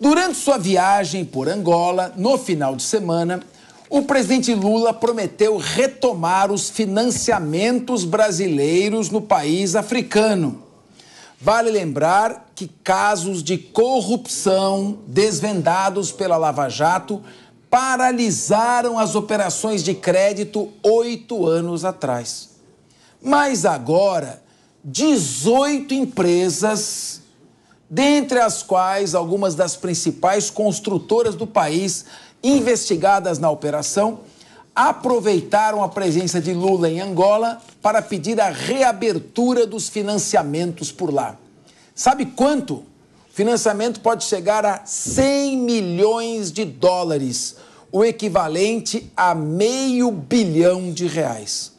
Durante sua viagem por Angola, no final de semana, o presidente Lula prometeu retomar os financiamentos brasileiros no país africano. Vale lembrar que casos de corrupção desvendados pela Lava Jato paralisaram as operações de crédito oito anos atrás. Mas agora, 18 empresas dentre as quais algumas das principais construtoras do país investigadas na operação aproveitaram a presença de Lula em Angola para pedir a reabertura dos financiamentos por lá. Sabe quanto? O financiamento pode chegar a 100 milhões de dólares, o equivalente a meio bilhão de reais.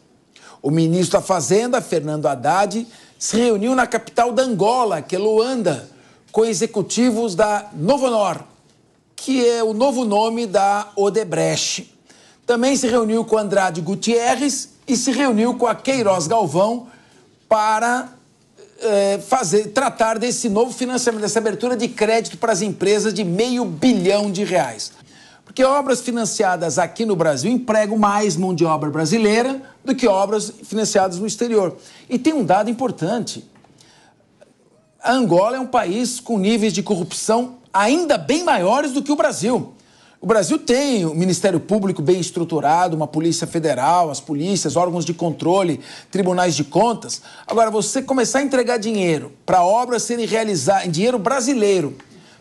O ministro da Fazenda, Fernando Haddad, se reuniu na capital da Angola, que é Luanda, com executivos da Novonor, que é o novo nome da Odebrecht. Também se reuniu com Andrade Gutierrez e se reuniu com a Queiroz Galvão para é, fazer, tratar desse novo financiamento, dessa abertura de crédito para as empresas de meio bilhão de reais. Porque obras financiadas aqui no Brasil empregam mais mão de obra brasileira do que obras financiadas no exterior. E tem um dado importante: a Angola é um país com níveis de corrupção ainda bem maiores do que o Brasil. O Brasil tem um Ministério Público bem estruturado, uma Polícia Federal, as polícias, órgãos de controle, tribunais de contas. Agora, você começar a entregar dinheiro para obras serem realizadas, dinheiro brasileiro,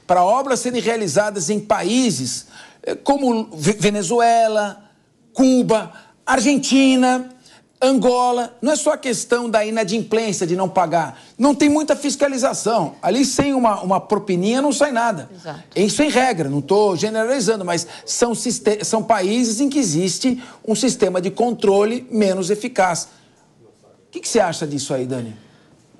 para obras serem realizadas em países eh, como Venezuela, Cuba, Argentina, Angola, não é só a questão da inadimplência, de não pagar. Não tem muita fiscalização. Ali, sem uma, uma propininha, não sai nada. Exato. Isso é em regra, não estou generalizando, mas são, são países em que existe um sistema de controle menos eficaz. O que, que você acha disso aí, Dani?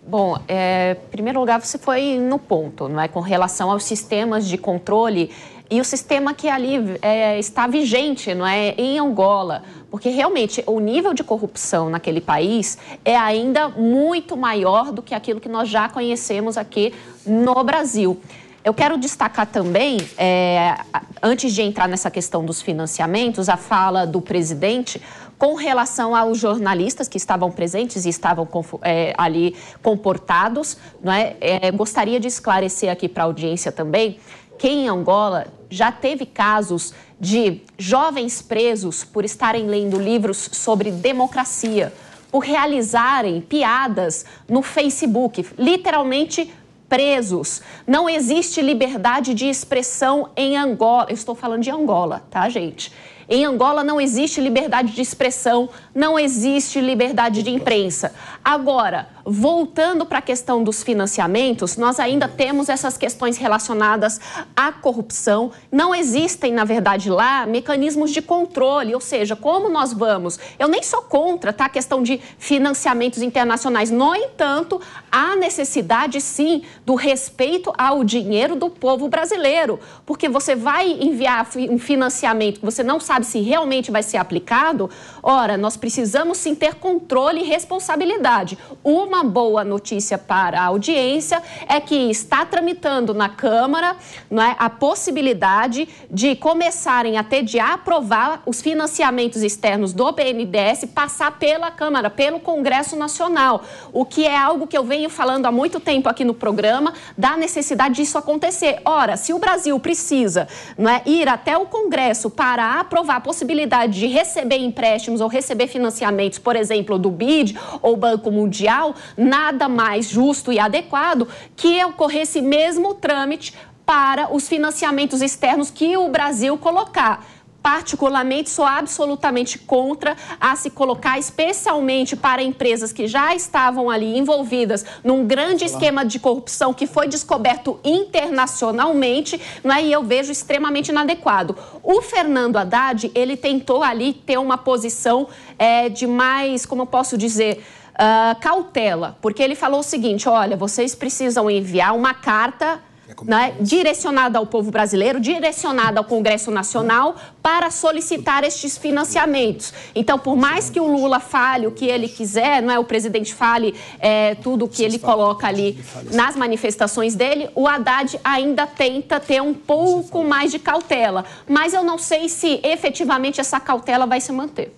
Bom, é, em primeiro lugar, você foi no ponto, não é? Com relação aos sistemas de controle e o sistema que ali é, está vigente, não é, em Angola, porque realmente o nível de corrupção naquele país é ainda muito maior do que aquilo que nós já conhecemos aqui no Brasil. Eu quero destacar também, é, antes de entrar nessa questão dos financiamentos, a fala do presidente com relação aos jornalistas que estavam presentes e estavam é, ali comportados. Não é? é gostaria de esclarecer aqui para a audiência também quem em Angola já teve casos de jovens presos por estarem lendo livros sobre democracia, por realizarem piadas no Facebook, literalmente presos. Não existe liberdade de expressão em Angola. Eu estou falando de Angola, tá, gente? Em Angola não existe liberdade de expressão, não existe liberdade de imprensa. Agora, voltando para a questão dos financiamentos, nós ainda temos essas questões relacionadas à corrupção. Não existem, na verdade, lá mecanismos de controle, ou seja, como nós vamos. Eu nem sou contra tá, a questão de financiamentos internacionais. No entanto, há necessidade, sim, do respeito ao dinheiro do povo brasileiro, porque você vai enviar um financiamento que você não sabe sabe se realmente vai ser aplicado, ora, nós precisamos sim ter controle e responsabilidade. Uma boa notícia para a audiência é que está tramitando na Câmara não é, a possibilidade de começarem a ter de aprovar os financiamentos externos do BNDES passar pela Câmara, pelo Congresso Nacional, o que é algo que eu venho falando há muito tempo aqui no programa, da necessidade disso acontecer. Ora, se o Brasil precisa não é, ir até o Congresso para aprovar aprovar a possibilidade de receber empréstimos ou receber financiamentos, por exemplo, do BID ou Banco Mundial, nada mais justo e adequado que ocorresse mesmo trâmite para os financiamentos externos que o Brasil colocar particularmente, sou absolutamente contra a se colocar, especialmente para empresas que já estavam ali envolvidas num grande esquema de corrupção que foi descoberto internacionalmente, né, e eu vejo extremamente inadequado. O Fernando Haddad, ele tentou ali ter uma posição é, de mais, como eu posso dizer, uh, cautela, porque ele falou o seguinte: olha, vocês precisam enviar uma carta né, direcionada ao povo brasileiro, direcionada ao Congresso Nacional, para solicitar estes financiamentos. Então, por mais que o Lula fale o que ele quiser, não é o presidente fale é, tudo o que ele coloca ali nas manifestações dele, o Haddad ainda tenta ter um pouco mais de cautela. Mas eu não sei se efetivamente essa cautela vai se manter.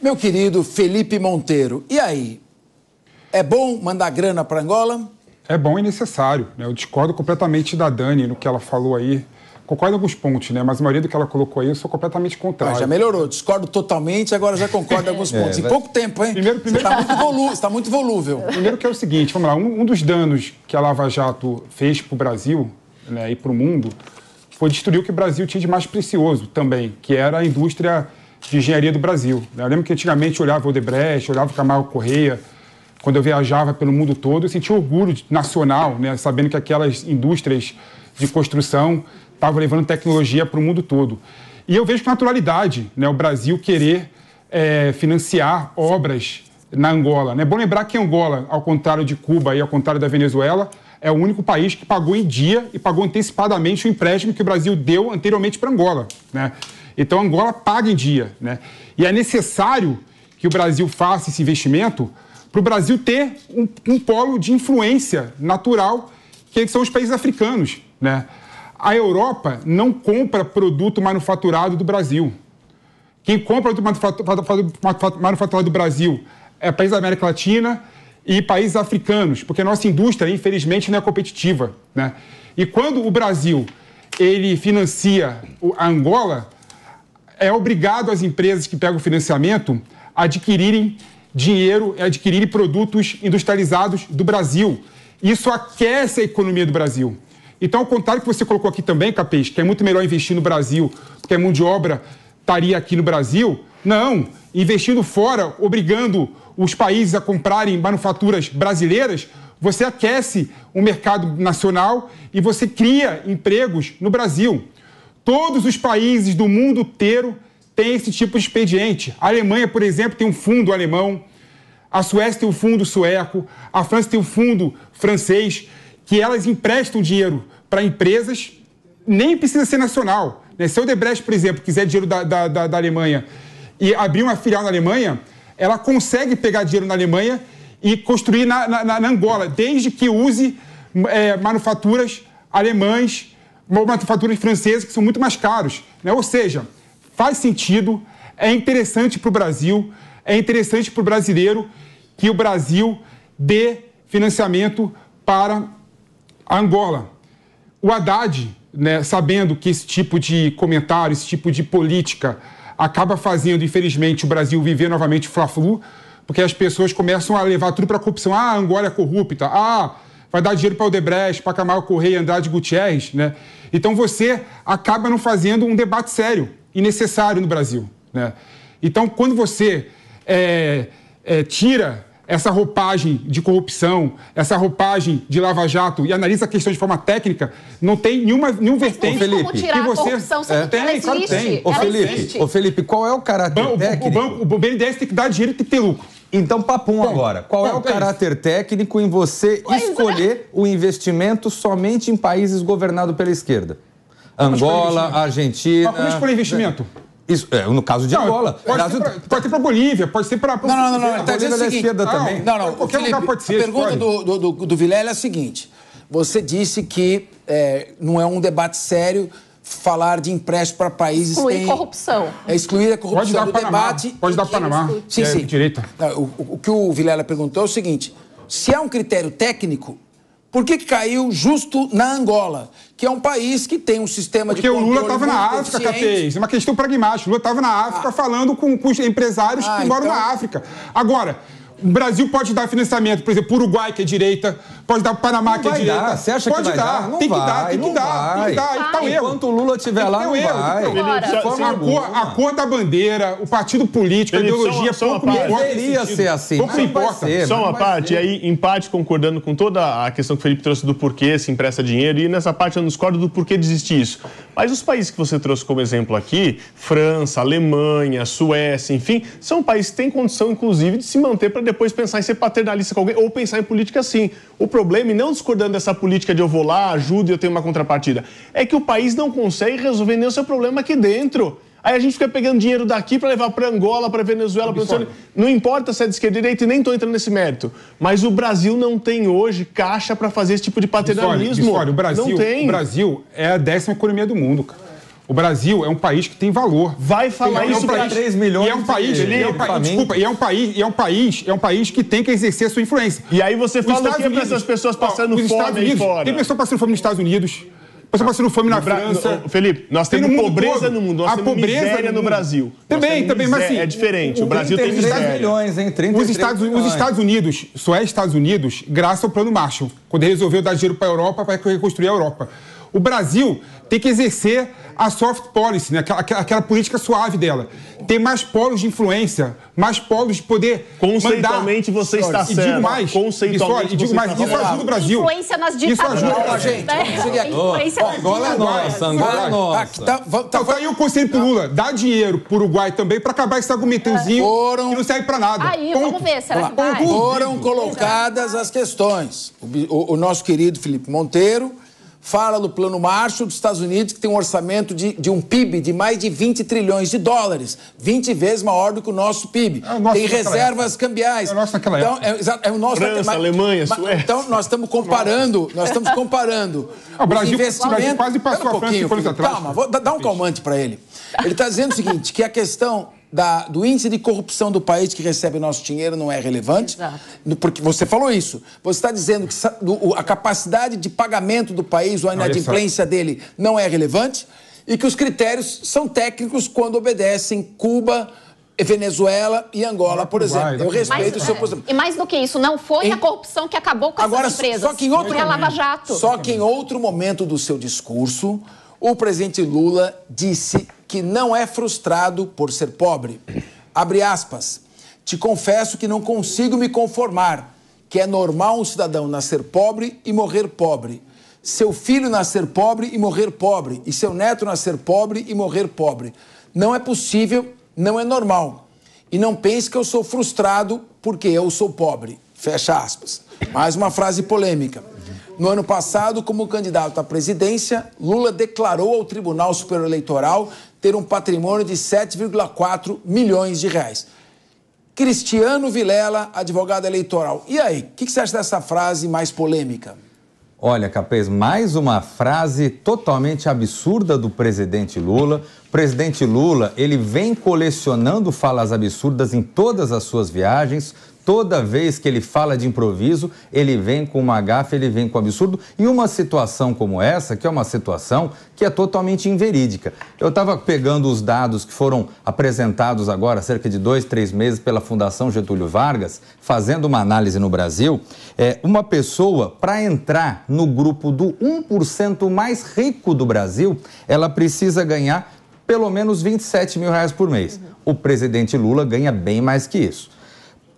Meu querido Felipe Monteiro, e aí? É bom mandar grana para Angola? é bom e necessário. Né? Eu discordo completamente da Dani no que ela falou aí. Concordo em alguns pontos, né? Mas a maioria do que ela colocou aí eu sou completamente contrário. Ah, já melhorou, discordo totalmente, agora já concordo em alguns é, pontos. É, em vai... pouco tempo, hein? Primeiro, primeiro... Você está muito, tá muito volúvel. Primeiro que é o seguinte, vamos lá, um, um dos danos que a Lava Jato fez para o Brasil né, e para o mundo foi destruir o que o Brasil tinha de mais precioso também, que era a indústria de engenharia do Brasil. Né? Eu lembro que antigamente olhava o Odebrecht, olhava o Camargo Correia, quando eu viajava pelo mundo todo, eu sentia orgulho nacional, né, sabendo que aquelas indústrias de construção estavam levando tecnologia para o mundo todo. E eu vejo com naturalidade né, o Brasil querer é, financiar obras na Angola. Né? É né? bom lembrar que Angola, ao contrário de Cuba e ao contrário da Venezuela, é o único país que pagou em dia e pagou antecipadamente o empréstimo que o Brasil deu anteriormente para Angola. Né? Então, Angola paga em dia. Né? E é necessário que o Brasil faça esse investimento para o Brasil ter um, um, polo de influência natural, que são os países africanos. Né? A Europa não compra produto manufaturado do Brasil. Quem compra produto manufaturado do Brasil é países da América Latina e países africanos, porque a nossa indústria, infelizmente, não é competitiva. Né? E quando o Brasil ele financia a Angola, é obrigado as empresas que pegam financiamento adquirirem dinheiro e adquirir produtos industrializados do Brasil. Isso aquece a economia do Brasil. Então, ao contrário que você colocou aqui também, Capês, que é muito melhor investir no Brasil, porque a mão de obra estaria aqui no Brasil, não. Investindo fora, obrigando os países a comprarem manufaturas brasileiras, você aquece o mercado nacional e você cria empregos no Brasil. Todos os países do mundo inteiro tem esse tipo de expediente. A Alemanha, por exemplo, tem um fundo alemão, a Suécia tem um fundo sueco, a França tem um fundo francês, que elas emprestam dinheiro para empresas, nem precisa ser nacional. Né? Se o Debrecht por exemplo, quiser dinheiro da, da, da, Alemanha e abrir uma filial na Alemanha, ela consegue pegar dinheiro na Alemanha e construir na, na, na Angola, desde que use é, manufaturas alemãs, manufaturas francesas, que são muito mais caros. Né? Ou seja, faz sentido, é interessante para o Brasil, é interessante para o brasileiro que o Brasil dê financiamento para a Angola. O Haddad, né, sabendo que esse tipo de comentário, esse tipo de política acaba fazendo, infelizmente, o Brasil viver novamente fla porque as pessoas começam a levar tudo para a corrupção. Ah, a Angola é corrupta. Ah, vai dar dinheiro para o Debrecht, para Camargo Correia, Andrade Gutierrez, né? Então você acaba não fazendo um debate sério e necessário no Brasil. Né? Então, quando você é, é, tira essa roupagem de corrupção, essa roupagem de lava-jato e analisa a questão de forma técnica, não tem nenhuma, nenhum Mas vertente Felipe, como tirar que você. A corrupção, é, tem, ela existe, tem. Ô, ela Felipe, O Felipe, qual é o caráter o, técnico? O, banco, o BNDES tem que dar dinheiro e tem que ter lucro. Então, papum agora. Qual é o é caráter técnico em você pois é. escolher é. o investimento somente em países governados pela esquerda? Angola, Argentina. Mas como é investimento? Isso, é, no caso de não, Angola. Pode, Ser pra, pode ser para Bolívia, pode ser para. Não, não, não. não, não. é não, também. Não, não. Qualquer Felipe, lugar pode ser. A pergunta do, do, do, do Vilela é a seguinte: você disse que é, não é um debate sério falar de empréstimo para países excluir tem... corrupção. É excluir a corrupção Pode dar do Panamá. debate. Pode dar Panamá. É sim, sim. É, direita. O, o que o Vilela perguntou é o seguinte: se é um critério técnico, por que, caiu justo na Angola, que é um país que tem um sistema Porque de Porque o Lula estava na África, Catez. É uma questão pragmática. O Lula estava na África ah. falando com, com, os empresários ah, que moram então... na África. Agora, o Brasil pode dar financiamento, por exemplo, para o Uruguai, que é direita, pode dar o Panamá que é direita. Dar. Você acha pode que vai dar? dar. Não tem vai, que dar, tem que dar, vai. tem que dar. Tá Enquanto o Lula estiver lá, não vai. A cor, a cor da bandeira, o partido político, a ideologia, só, pouco me importa. Deveria ser assim. Pouco me importa. Ser, só uma parte, e aí, em parte, concordando com toda a questão que o Felipe trouxe do porquê se empresta dinheiro, e nessa parte eu não discordo do porquê desistir isso. Mas os países que você trouxe como exemplo aqui, França, Alemanha, Suécia, enfim, são países que têm condição, inclusive, de se manter para depois pensar em ser paternalista com alguém ou pensar em política assim. O problema, e não discordando dessa política de eu vou lá, ajudo e eu tenho uma contrapartida, é que o país não consegue resolver nem o seu problema aqui dentro. Aí a gente fica pegando dinheiro daqui para levar para Angola, para Venezuela, para Venezuela. Não importa se é de esquerda ou direita, e nem estou entrando nesse mérito. Mas o Brasil não tem hoje caixa para fazer esse tipo de paternalismo. Bissoli, Bissoli, o Brasil, não tem. O Brasil é a décima economia do mundo, cara. O Brasil é um país que tem valor. Vai falar isso é um para 3 milhões e é um país, de é Desculpa, e é um país, é um país, é um país que tem que exercer a sua influência. E aí você fala Estados o que para essas pessoas passando ó, fome Estados Unidos, fora? Tem pessoa passando fome nos Estados Unidos. Pessoa passando fome na França. No, Felipe, nós tem temos no pobreza todo. no mundo, nós a temos pobreza miséria no, Brasil. Também, também, mas assim... É diferente, o, o Brasil tem miséria. milhões, hein? os Estados, Os Estados Unidos, só é Estados Unidos graças ao Plano Marshall, quando ele resolveu dar dinheiro para a Europa para reconstruir a Europa o Brasil tem que exercer a soft policy, né? aquela, aquela política suave dela. tem mais polos de influência, mais polos de poder. Conceitualmente mandar. você está e Digo mais, Conceitualmente isso, e digo mais, isso ajuda o Brasil. Influência nas ditaduras. Isso ajuda a gente. Influência Angola é nossa, Angola é nossa. tá, tá, então, tá aí o conselho pro tá. Lula. Dá dinheiro pro Uruguai também para acabar esse argumentozinho foram... que não serve para nada. Aí, Ponto. vamos ver, será que vai? Foram colocadas as questões. o, o, o nosso querido Felipe Monteiro fala do Plano Marshall dos Estados Unidos, que tem um orçamento de, de um PIB de mais de 20 trilhões de dólares, 20 vezes maior do que o nosso PIB. É o nosso tem reservas época. cambiais. É o nosso naquela então, época. É, é o nosso França, Alemanha, mas, Suécia. Então, nós estamos comparando, nós estamos comparando. É, o, Brasil, investimento... o Brasil quase passou um a França anos atrás. Calma, vou dar um calmante para ele. Ele está dizendo o seguinte, que a questão da, do índice de corrupção do país que recebe o nosso dinheiro não é relevante. Exato. Porque você falou isso. Você está dizendo que a capacidade de pagamento do país, ou a inadimplência dele, não é relevante. E que os critérios são técnicos quando obedecem Cuba, Venezuela e Angola, por exemplo. Eu respeito mas, o seu posicionamento. É, e mais do que isso, não foi e... a corrupção que acabou com Agora, essas empresas. Só que em outro é momento, Lava Jato. Só que em outro momento do seu discurso, o presidente Lula disse que não é frustrado por ser pobre. Abre aspas. Te confesso que não consigo me conformar, que é normal um cidadão nascer pobre e morrer pobre. Seu filho nascer pobre e morrer pobre, e seu neto nascer pobre e morrer pobre. Não é possível, não é normal. E não pense que eu sou frustrado porque eu sou pobre. Fecha aspas. Mais uma frase polêmica. No ano passado, como candidato à presidência, Lula declarou ao Tribunal Superior Eleitoral ter um patrimônio de 7,4 milhões de reais. Cristiano Vilela, advogado eleitoral. E aí, o que, que você acha dessa frase mais polêmica? Olha, Capês, mais uma frase totalmente absurda do presidente Lula. O presidente Lula, ele vem colecionando falas absurdas em todas as suas viagens. Toda vez que ele fala de improviso, ele vem com uma gafe, ele vem com um absurdo. E uma situação como essa, que é uma situação que é totalmente inverídica. Eu estava pegando os dados que foram apresentados agora, cerca de dois, três meses, pela Fundação Getúlio Vargas, fazendo uma análise no Brasil. É, uma pessoa, para entrar no grupo do 1% mais rico do Brasil, ela precisa ganhar pelo menos 27 mil reais por mês. O presidente Lula ganha bem mais que isso.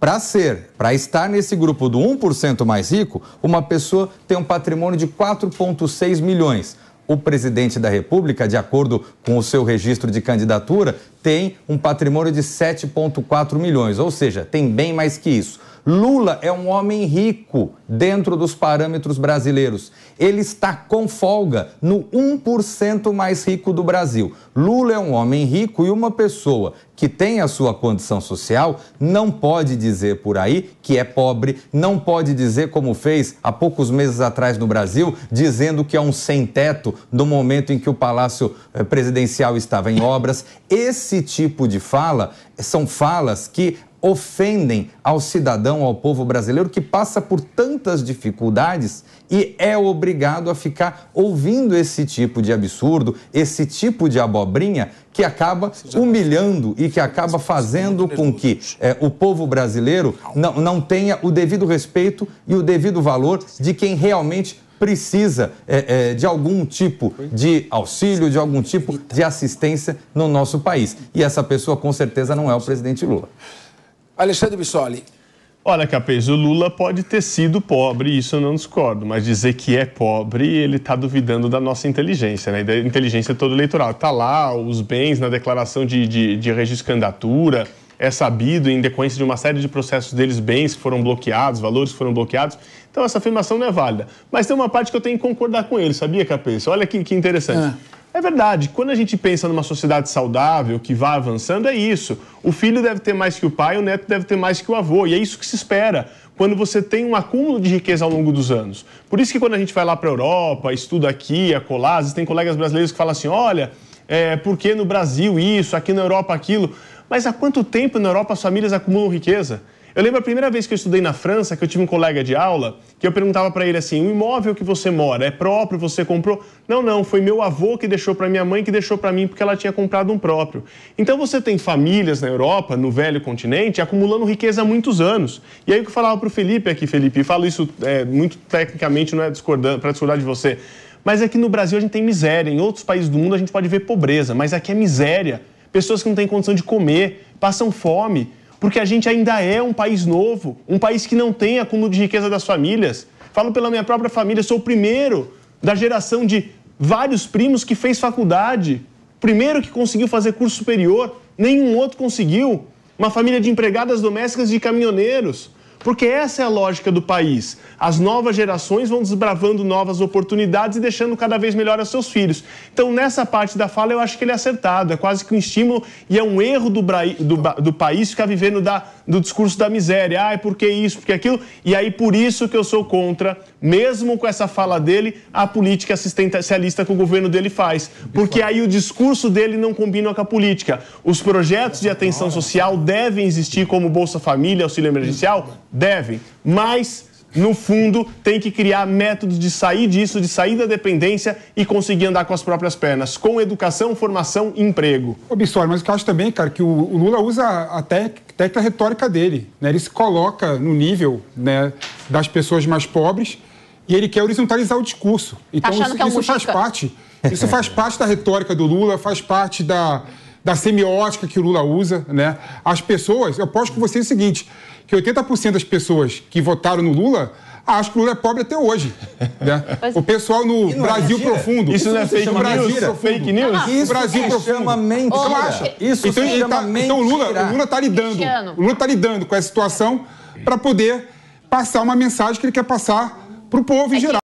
Para ser, para estar nesse grupo do 1% mais rico, uma pessoa tem um patrimônio de 4,6 milhões. O presidente da República, de acordo com o seu registro de candidatura, tem um patrimônio de 7,4 milhões, ou seja, tem bem mais que isso. Lula é um homem rico dentro dos parâmetros brasileiros. Ele está com folga no 1% mais rico do Brasil. Lula é um homem rico e uma pessoa que tem a sua condição social não pode dizer por aí que é pobre, não pode dizer como fez há poucos meses atrás no Brasil, dizendo que é um sem-teto no momento em que o Palácio eh, Presidencial estava em obras. Esse tipo de fala são falas que ofendem ao cidadão, ao povo brasileiro que passa por tantas dificuldades e é obrigado a ficar ouvindo esse tipo de absurdo, esse tipo de abobrinha que acaba humilhando e que acaba fazendo com é que é, o povo brasileiro não, não tenha o devido respeito e o devido valor de quem realmente precisa é, é, de algum tipo de auxílio, de algum tipo de assistência no nosso país. E essa pessoa, com certeza, não é o presidente Lula. Alexandre Bissoli. Olha, Capês, o Lula pode ter sido pobre, isso eu não discordo, mas dizer que é pobre, ele está duvidando da nossa inteligência, né? da inteligência todo eleitoral. Está lá os bens na declaração de, de, de registro de candidatura, é sabido, em decorrência de uma série de processos deles, bens que foram bloqueados, valores que foram bloqueados. Então, essa afirmação não é válida. Mas tem uma parte que eu tenho que concordar com ele, sabia, Capês? Olha que, que interessante. Ah. É verdade. Quando a gente pensa numa sociedade saudável, que vá avançando, é isso. O filho deve ter mais que o pai, o neto deve ter mais que o avô. E é isso que se espera quando você tem um acúmulo de riqueza ao longo dos anos. Por isso que quando a gente vai lá para a Europa, estuda aqui, acolá, é às vezes tem colegas brasileiros que falam assim, olha, é, por que no Brasil isso, aqui na Europa aquilo? Mas há quanto tempo na Europa as famílias acumulam riqueza? Eu lembro a primeira vez que eu estudei na França, que eu tive um colega de aula, que eu perguntava para ele assim: o imóvel que você mora é próprio, você comprou? Não, não, foi meu avô que deixou para minha mãe, que deixou para mim porque ela tinha comprado um próprio. Então você tem famílias na Europa, no velho continente, acumulando riqueza há muitos anos. E aí o que eu falava para o Felipe aqui, Felipe, e falo isso é, muito tecnicamente, não é discordando, para discordar de você, mas aqui é no Brasil a gente tem miséria, em outros países do mundo a gente pode ver pobreza, mas aqui é, é miséria. Pessoas que não têm condição de comer, passam fome porque a gente ainda é um país novo, um país que não tem acúmulo de riqueza das famílias. Falo pela minha própria família, sou o primeiro da geração de vários primos que fez faculdade, primeiro que conseguiu fazer curso superior, nenhum outro conseguiu. Uma família de empregadas domésticas e de caminhoneiros. Porque essa é a lógica do país. As novas gerações vão desbravando novas oportunidades e deixando cada vez melhor aos seus filhos. Então, nessa parte da fala, eu acho que ele é acertado. É quase que um estímulo e é um erro do, bra... do, do país ficar vivendo da, do discurso da miséria. Ah, porque isso, porque aquilo. E aí, por isso que eu sou contra, mesmo com essa fala dele, a política assistencialista que o governo dele faz. Porque aí o discurso dele não combina com a política. Os projetos de atenção social devem existir como Bolsa Família, auxílio emergencial Devem, mas no fundo, tem que criar métodos de sair disso, de sair da dependência e conseguir andar com as próprias pernas, com educação, formação e emprego. Observe, mas o que eu acho também, cara, que o, o Lula usa a técnica retórica dele. Né? Ele se coloca no nível né, das pessoas mais pobres e ele quer horizontalizar o discurso. Tá então, tá isso, é isso faz parte. Isso faz parte da retórica do Lula, faz parte da, da semiótica que o Lula usa, né? As pessoas, eu posso com vocês o seguinte, que 80% das pessoas que votaram no Lula acho que o Lula é pobre até hoje. Né? O pessoal no é Brasil é profundo. Isso, isso não é fake news? é Fake news? Ah, isso Brasil se profundo. chama então, mentira. Então, Isso então, se chama tá, mentira. Então o Lula, o Lula tá lidando. tá lidando com essa situação para poder passar uma mensagem que ele quer passar para o povo em é geral.